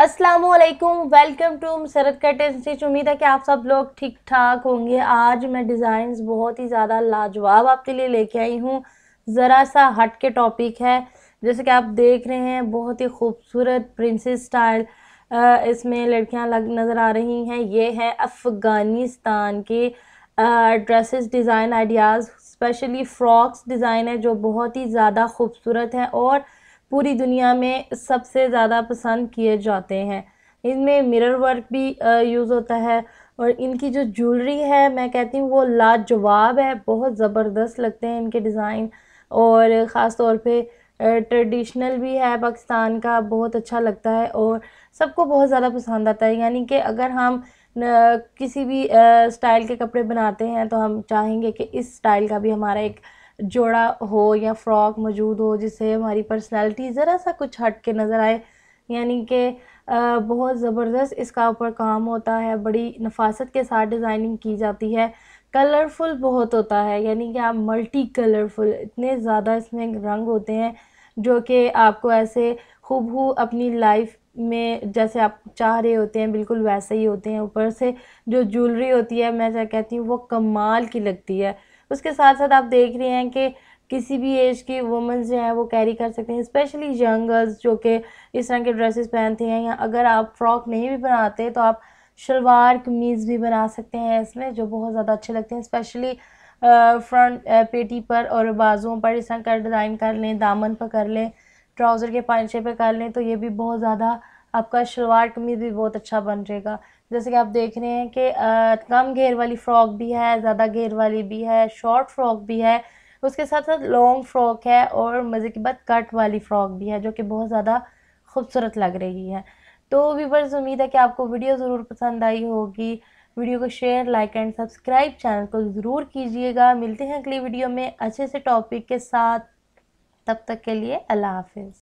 अस्सलाम वालेकुम welcome to सरत कटन स्टिच उम्मीद है कि आप सब लोग ठीक ठाक होंगे आज मैं डिज़ाइंस बहुत ही ज़्यादा लाजवाब आपके लिए लेके आई हूँ ज़रा सा हट के टॉपिक है जैसे कि आप देख रहे हैं बहुत ही खूबसूरत प्रिंसेस स्टाइल इसमें लड़कियाँ लग नज़र आ रही हैं ये है अफ़गानिस्तान के dresses design ideas specially frocks design है जो बहुत ही ज़्यादा खूबसूरत हैं और पूरी दुनिया में सबसे ज़्यादा पसंद किए जाते हैं इनमें मिरर वर्क भी यूज़ होता है और इनकी जो ज्वेलरी है मैं कहती हूँ वो लाजवाब है बहुत ज़बरदस्त लगते हैं इनके डिज़ाइन और ख़ास तौर पे ट्रेडिशनल भी है पाकिस्तान का बहुत अच्छा लगता है और सबको बहुत ज़्यादा पसंद आता है यानी कि अगर हम किसी भी स्टाइल के कपड़े बनाते हैं तो हम चाहेंगे कि इस स्टाइल का भी हमारा एक जोड़ा हो या फ्रॉक मौजूद हो जिससे हमारी पर्सनालिटी ज़रा सा कुछ हट के नज़र आए यानी कि बहुत ज़बरदस्त इसका ऊपर काम होता है बड़ी नफासत के साथ डिज़ाइनिंग की जाती है कलरफुल बहुत होता है यानी कि आप मल्टी कलरफुल इतने ज़्यादा इसमें रंग होते हैं जो कि आपको ऐसे हो अपनी लाइफ में जैसे आप चाह रहे होते हैं बिल्कुल वैसे ही होते हैं ऊपर से जो ज्वेलरी होती है मैं क्या कहती हूँ वो कमाल की लगती है उसके साथ साथ आप देख रहे हैं कि किसी भी एज की वुमेंस जो हैं वो कैरी कर सकते हैं स्पेशली यंग गर्ल्स जो कि इस तरह के ड्रेसेस पहनते हैं या अगर आप फ्रॉक नहीं भी बनाते तो आप शलवार कमीज़ भी बना सकते हैं इसमें जो बहुत ज़्यादा अच्छे लगते हैं स्पेशली फ्रंट पेटी पर और बाजुओं पर इस तरह का डिज़ाइन कर लें दामन पर कर लें ट्राउज़र के पांचे पर कर लें तो ये भी बहुत ज़्यादा आपका शलवार कमीज़ भी बहुत अच्छा बन जाएगा जैसे कि आप देख रहे हैं कि कम घेर वाली फ़्रॉक भी है ज़्यादा घेर वाली भी है शॉर्ट फ्रॉक भी है उसके साथ साथ लॉन्ग फ्रॉक है और मज़े की बात कट वाली फ़्रॉक भी है जो कि बहुत ज़्यादा खूबसूरत लग रही है तो व्यूवर्स उम्मीद है कि आपको वीडियो ज़रूर पसंद आई होगी वीडियो को share like and subscribe channel को ज़रूर कीजिएगा मिलते हैं अगली वीडियो में अच्छे से टॉपिक के साथ तब तक के लिए अल्लाह हाफिज़